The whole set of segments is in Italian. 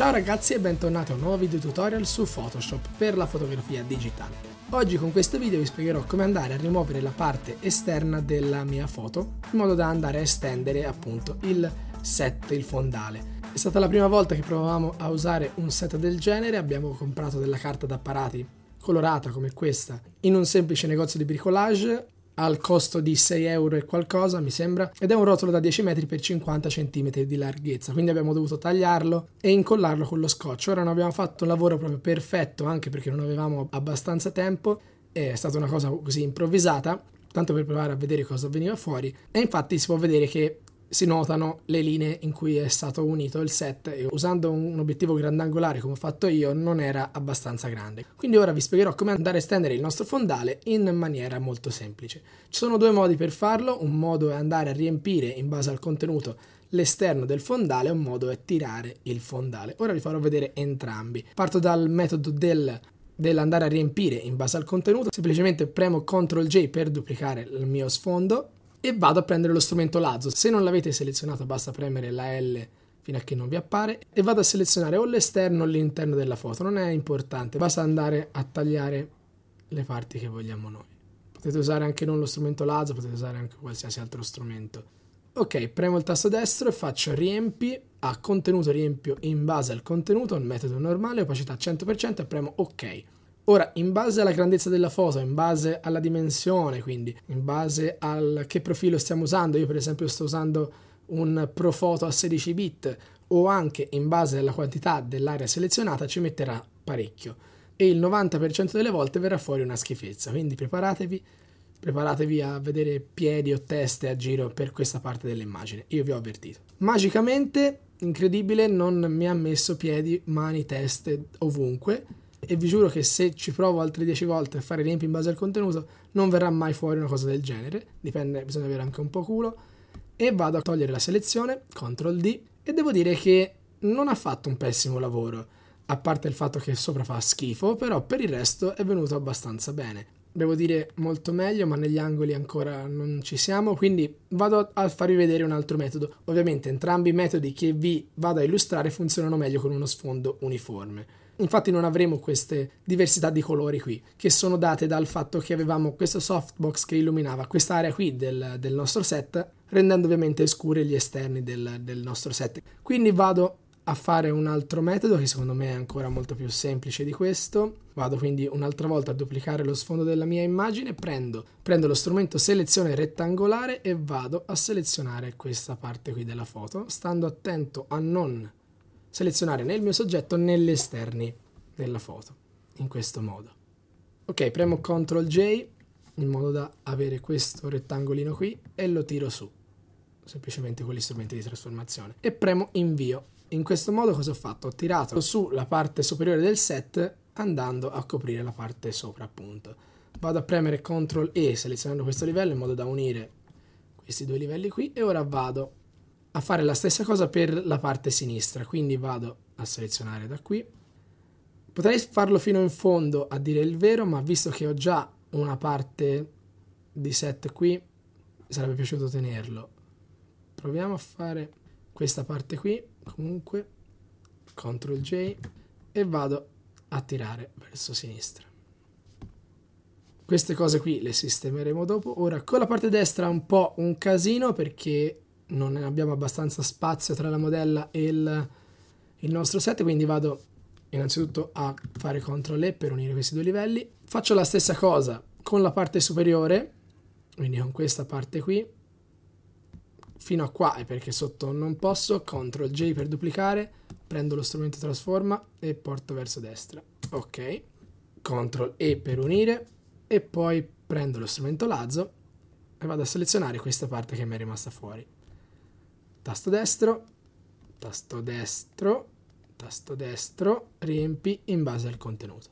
Ciao ragazzi e bentornati a un nuovo video tutorial su Photoshop per la fotografia digitale. Oggi con questo video vi spiegherò come andare a rimuovere la parte esterna della mia foto in modo da andare a estendere appunto il set, il fondale. È stata la prima volta che provavamo a usare un set del genere, abbiamo comprato della carta da parati colorata come questa in un semplice negozio di bricolage al costo di 6 euro e qualcosa mi sembra ed è un rotolo da 10 metri per 50 cm di larghezza quindi abbiamo dovuto tagliarlo e incollarlo con lo scotch ora non abbiamo fatto un lavoro proprio perfetto anche perché non avevamo abbastanza tempo è stata una cosa così improvvisata tanto per provare a vedere cosa veniva fuori e infatti si può vedere che si notano le linee in cui è stato unito il set e usando un obiettivo grandangolare come ho fatto io non era abbastanza grande. Quindi ora vi spiegherò come andare a estendere il nostro fondale in maniera molto semplice. Ci sono due modi per farlo, un modo è andare a riempire in base al contenuto l'esterno del fondale, un modo è tirare il fondale. Ora vi farò vedere entrambi. Parto dal metodo del dell'andare a riempire in base al contenuto, semplicemente premo CTRL J per duplicare il mio sfondo e vado a prendere lo strumento Lazzo. Se non l'avete selezionato basta premere la L fino a che non vi appare e vado a selezionare o l'esterno o l'interno della foto, non è importante, basta andare a tagliare le parti che vogliamo noi. Potete usare anche non lo strumento Lazzo, potete usare anche qualsiasi altro strumento. Ok, premo il tasto destro e faccio riempi a contenuto riempio in base al contenuto, al metodo normale, opacità 100% e premo ok. Ora, in base alla grandezza della foto, in base alla dimensione, quindi in base al che profilo stiamo usando, io per esempio sto usando un profoto a 16 bit o anche in base alla quantità dell'area selezionata ci metterà parecchio e il 90% delle volte verrà fuori una schifezza, quindi preparatevi preparatevi a vedere piedi o teste a giro per questa parte dell'immagine, io vi ho avvertito. Magicamente, incredibile, non mi ha messo piedi, mani, teste ovunque, e vi giuro che se ci provo altre 10 volte a fare riempi in base al contenuto non verrà mai fuori una cosa del genere, dipende, bisogna avere anche un po' culo e vado a togliere la selezione, CTRL D e devo dire che non ha fatto un pessimo lavoro, a parte il fatto che sopra fa schifo, però per il resto è venuto abbastanza bene. Devo dire molto meglio, ma negli angoli ancora non ci siamo, quindi vado a farvi vedere un altro metodo. Ovviamente entrambi i metodi che vi vado a illustrare funzionano meglio con uno sfondo uniforme. Infatti non avremo queste diversità di colori qui, che sono date dal fatto che avevamo questo softbox che illuminava quest'area qui del, del, nostro set, rendendo ovviamente scure gli esterni del, del nostro set. Quindi vado a fare un altro metodo che secondo me è ancora molto più semplice di questo. Vado quindi un'altra volta a duplicare lo sfondo della mia immagine, prendo, prendo lo strumento selezione rettangolare e vado a selezionare questa parte qui della foto, stando attento a non selezionare nel mio soggetto negli esterni della foto, in questo modo. Ok, premo CTRL J in modo da avere questo rettangolino qui e lo tiro su, semplicemente con gli strumenti di trasformazione, e premo invio. In questo modo cosa ho fatto? Ho tirato su la parte superiore del set andando a coprire la parte sopra appunto. Vado a premere CTRL E selezionando questo livello in modo da unire questi due livelli qui e ora vado a fare la stessa cosa per la parte sinistra, quindi vado a selezionare da qui. Potrei farlo fino in fondo a dire il vero, ma visto che ho già una parte di set qui, sarebbe piaciuto tenerlo. Proviamo a fare questa parte qui, comunque, CTRL J, e vado a tirare verso sinistra. Queste cose qui le sistemeremo dopo. Ora, con la parte destra è un po' un casino perché non abbiamo abbastanza spazio tra la modella e il, il nostro set, quindi vado innanzitutto a fare CTRL E per unire questi due livelli. Faccio la stessa cosa con la parte superiore, quindi con questa parte qui, fino a qua, e perché sotto non posso, CTRL J per duplicare, prendo lo strumento trasforma e porto verso destra. Ok, CTRL E per unire, e poi prendo lo strumento lazzo e vado a selezionare questa parte che mi è rimasta fuori tasto destro, tasto destro, tasto destro, riempi in base al contenuto.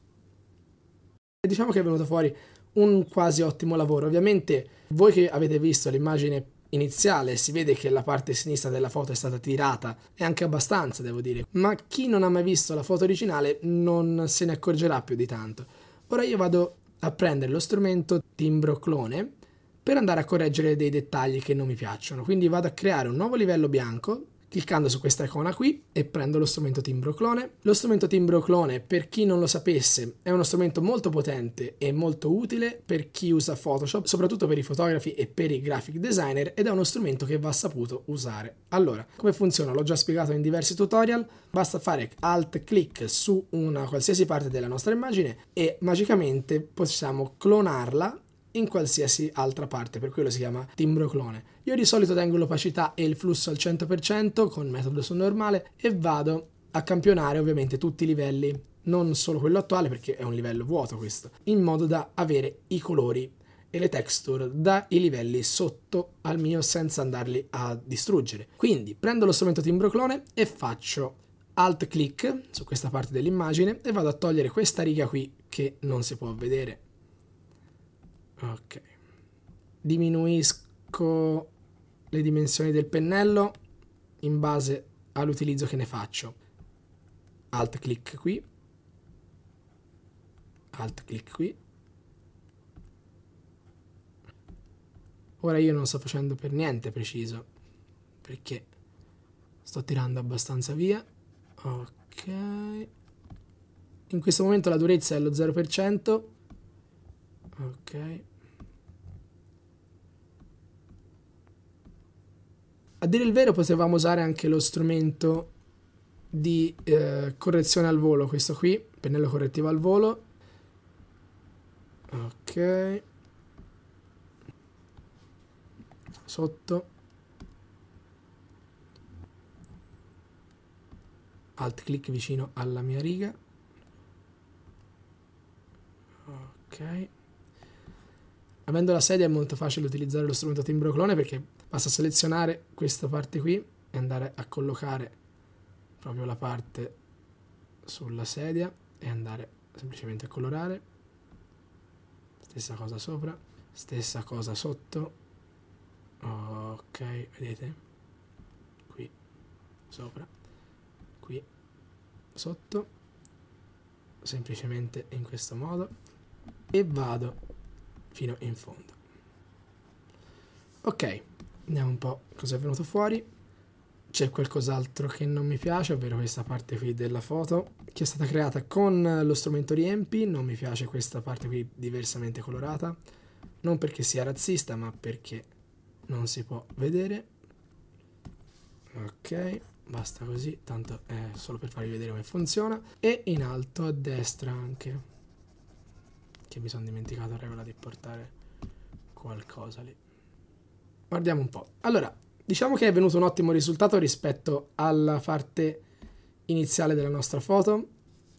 E diciamo che è venuto fuori un quasi ottimo lavoro. Ovviamente voi che avete visto l'immagine iniziale si vede che la parte sinistra della foto è stata tirata e anche abbastanza devo dire ma chi non ha mai visto la foto originale non se ne accorgerà più di tanto ora io vado a prendere lo strumento timbro clone per andare a correggere dei dettagli che non mi piacciono. Quindi vado a creare un nuovo livello bianco cliccando su questa icona qui e prendo lo strumento timbro clone. Lo strumento timbro clone, per chi non lo sapesse, è uno strumento molto potente e molto utile per chi usa Photoshop, soprattutto per i fotografi e per i graphic designer ed è uno strumento che va saputo usare. Allora, come funziona? L'ho già spiegato in diversi tutorial, basta fare alt click su una qualsiasi parte della nostra immagine e magicamente possiamo clonarla in qualsiasi altra parte, per quello si chiama timbro clone. Io di solito tengo l'opacità e il flusso al 100% con metodo su normale e vado a campionare ovviamente tutti i livelli, non solo quello attuale perché è un livello vuoto questo, in modo da avere i colori e le texture dai livelli sotto al mio senza andarli a distruggere. Quindi prendo lo strumento timbro clone e faccio alt click su questa parte dell'immagine e vado a togliere questa riga qui che non si può vedere ok diminuisco le dimensioni del pennello in base all'utilizzo che ne faccio alt click qui alt click qui ora io non sto facendo per niente preciso perché sto tirando abbastanza via ok in questo momento la durezza è allo 0% ok dire il vero potevamo usare anche lo strumento di eh, correzione al volo, questo qui, pennello correttivo al volo. Ok. Sotto. Alt clic vicino alla mia riga. Ok. Avendo la sedia è molto facile utilizzare lo strumento timbro clone perché basta selezionare questa parte qui e andare a collocare proprio la parte sulla sedia e andare semplicemente a colorare stessa cosa sopra stessa cosa sotto ok vedete qui sopra qui sotto semplicemente in questo modo e vado fino in fondo ok Vediamo un po' cosa è venuto fuori. C'è qualcos'altro che non mi piace, ovvero questa parte qui della foto, che è stata creata con lo strumento riempi. Non mi piace questa parte qui diversamente colorata. Non perché sia razzista, ma perché non si può vedere. Ok, basta così, tanto è solo per farvi vedere come funziona. E in alto a destra anche, che mi sono dimenticato la regola di portare qualcosa lì. Guardiamo un po'. Allora, diciamo che è venuto un ottimo risultato rispetto alla parte iniziale della nostra foto.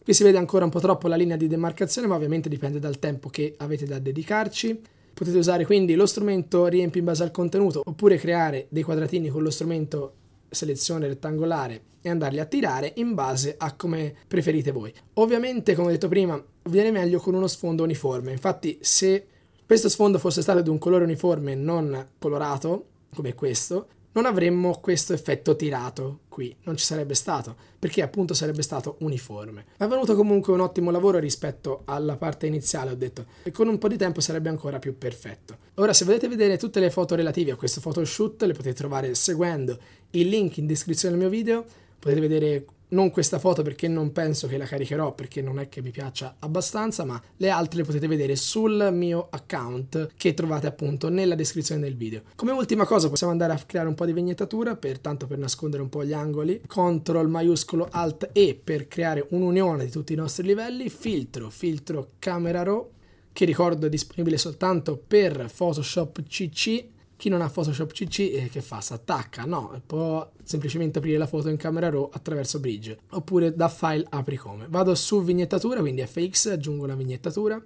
Qui si vede ancora un po' troppo la linea di demarcazione, ma ovviamente dipende dal tempo che avete da dedicarci. Potete usare quindi lo strumento riempi in base al contenuto, oppure creare dei quadratini con lo strumento selezione rettangolare e andarli a tirare in base a come preferite voi. Ovviamente, come ho detto prima, viene meglio con uno sfondo uniforme. Infatti, se questo sfondo fosse stato di un colore uniforme non colorato, come questo, non avremmo questo effetto tirato qui, non ci sarebbe stato, perché appunto sarebbe stato uniforme. è venuto comunque un ottimo lavoro rispetto alla parte iniziale, ho detto, e con un po' di tempo sarebbe ancora più perfetto. Ora, se volete vedere tutte le foto relative a questo photoshoot, le potete trovare seguendo il link in descrizione del mio video, potete vedere non questa foto perché non penso che la caricherò perché non è che mi piaccia abbastanza, ma le altre le potete vedere sul mio account che trovate appunto nella descrizione del video. Come ultima cosa possiamo andare a creare un po' di vignettatura per tanto per nascondere un po' gli angoli, CTRL maiuscolo ALT E per creare un'unione di tutti i nostri livelli, filtro, filtro camera raw che ricordo è disponibile soltanto per Photoshop CC chi non ha Photoshop CC eh, che fa? Si attacca? No, può semplicemente aprire la foto in camera RAW attraverso Bridge. Oppure da file apri come. Vado su vignettatura, quindi FX, aggiungo la vignettatura.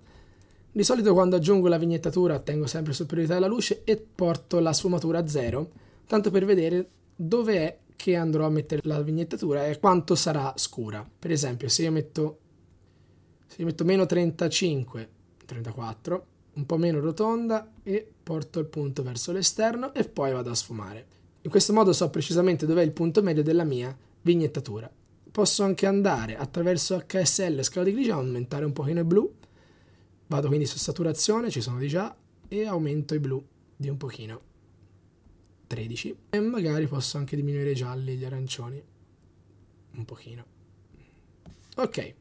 Di solito quando aggiungo la vignettatura tengo sempre superiorità alla luce e porto la sfumatura a zero, tanto per vedere dove è che andrò a mettere la vignettatura e quanto sarà scura. Per esempio se io metto, se io metto meno 35, 34, un po' meno rotonda e porto il punto verso l'esterno e poi vado a sfumare. In questo modo so precisamente dov'è il punto medio della mia vignettatura. Posso anche andare attraverso HSL scala di grigio a aumentare un pochino il blu. Vado quindi su saturazione, ci sono di già, e aumento i blu di un pochino. 13. E magari posso anche diminuire i gialli e gli arancioni. Un pochino. Ok,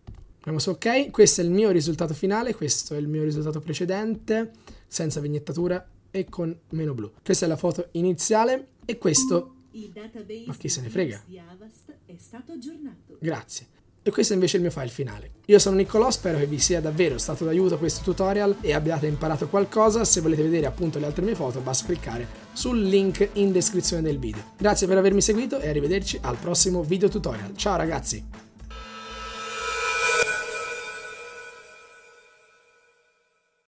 Premo su ok, questo è il mio risultato finale, questo è il mio risultato precedente, senza vignettatura e con meno blu. Questa è la foto iniziale e questo... Ma chi se ne frega? Grazie. E questo invece è il mio file finale. Io sono Niccolò, spero che vi sia davvero stato d'aiuto questo tutorial e abbiate imparato qualcosa. Se volete vedere appunto le altre mie foto basta cliccare sul link in descrizione del video. Grazie per avermi seguito e arrivederci al prossimo video tutorial. Ciao ragazzi!